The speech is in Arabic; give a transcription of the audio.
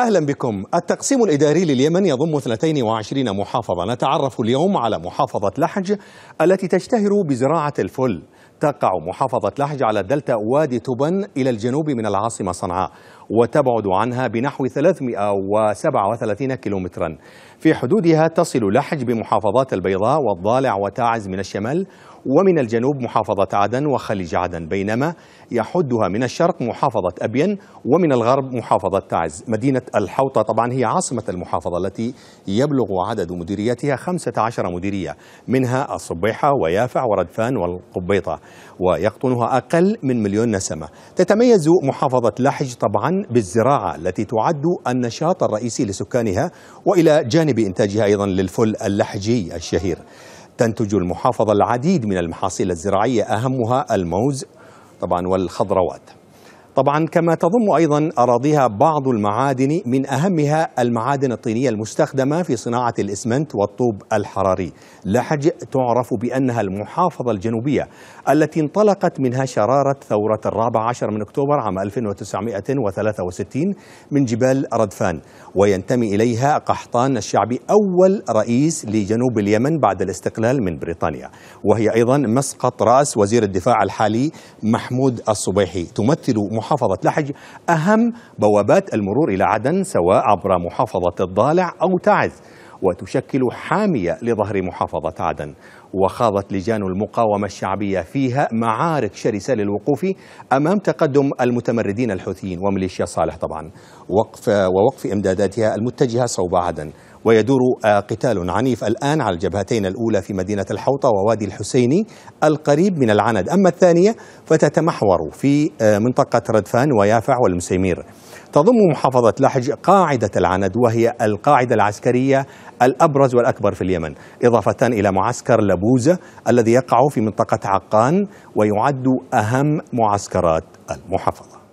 أهلا بكم التقسيم الإداري لليمن يضم 22 محافظة نتعرف اليوم على محافظة لحج التي تشتهر بزراعة الفل تقع محافظة لحج على دلتا وادي توبن إلى الجنوب من العاصمة صنعاء وتبعد عنها بنحو 337 كيلومترا في حدودها تصل لحج بمحافظات البيضاء والضالع وتاعز من الشمال ومن الجنوب محافظة عدن وخليج عدن بينما يحدها من الشرق محافظة أبين ومن الغرب محافظة تعز مدينة الحوطة طبعا هي عاصمة المحافظة التي يبلغ عدد مديرياتها 15 مديرية منها الصبيحة ويافع وردفان والقبيطة ويقطنها أقل من مليون نسمة تتميز محافظة لحج طبعا بالزراعة التي تعد النشاط الرئيسي لسكانها وإلى جانب إنتاجها أيضا للفل اللحجي الشهير تنتج المحافظة العديد من المحاصيل الزراعية أهمها الموز طبعا والخضروات طبعا كما تضم ايضا اراضيها بعض المعادن من اهمها المعادن الطينيه المستخدمه في صناعه الاسمنت والطوب الحراري، لحج تعرف بانها المحافظه الجنوبيه التي انطلقت منها شراره ثوره الرابع عشر من اكتوبر عام 1963 من جبال ردفان، وينتمي اليها قحطان الشعبي اول رئيس لجنوب اليمن بعد الاستقلال من بريطانيا، وهي ايضا مسقط راس وزير الدفاع الحالي محمود الصبيحي، تمثل محافظة لحج أهم بوابات المرور إلى عدن سواء عبر محافظة الضالع أو تعز وتشكل حامية لظهر محافظة عدن وخاضت لجان المقاومة الشعبية فيها معارك شرسة للوقوف أمام تقدم المتمردين الحوثيين وميليشيا صالح طبعا وقف ووقف إمداداتها المتجهة صوب عدن ويدور آه، قتال عنيف الآن على الجبهتين الأولى في مدينة الحوطة ووادي الحسيني القريب من العند أما الثانية فتتمحور في آه، منطقة ردفان ويافع والمسيمير تضم محافظة لحج قاعدة العند وهي القاعدة العسكرية الأبرز والأكبر في اليمن إضافة إلى معسكر لبوزة الذي يقع في منطقة عقان ويعد أهم معسكرات المحافظة